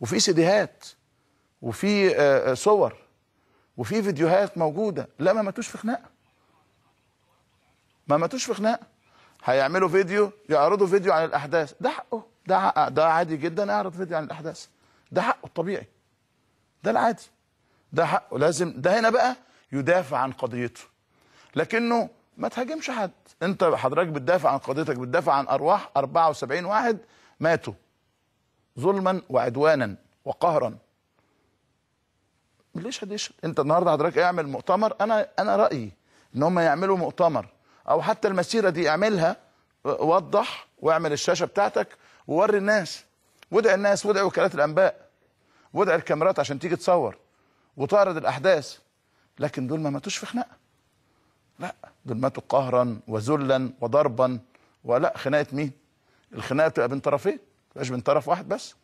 وفي سيديهات وفي آه، آه، صور وفي فيديوهات موجوده لا ما ماتوش في خناقه ما ماتوش في خناقه هيعملوا فيديو يعرضوا فيديو عن الاحداث ده حقه ده ده عادي جدا اعرض فيديو عن الاحداث ده حقه الطبيعي ده العادي ده حقه لازم ده هنا بقى يدافع عن قضيته لكنه ما تهاجمش حد انت حضرتك بتدافع عن قضيتك بتدافع عن ارواح 74 واحد ماتوا ظلما وعدوانا وقهرا ليش ليش انت النهارده حضرتك اعمل مؤتمر انا انا رايي ان هم يعملوا مؤتمر او حتى المسيره دي اعملها وضح واعمل الشاشه بتاعتك ووري الناس وادعي الناس وادعي وكالات الانباء وادعي الكاميرات عشان تيجي تصور وتعرض الاحداث لكن دول ما ماتوش في خناقه لا دول ماتوا قهرا وذلا وضربا ولا خناقه مين الخناقه بتبقى بين طرفين مش من طرف واحد بس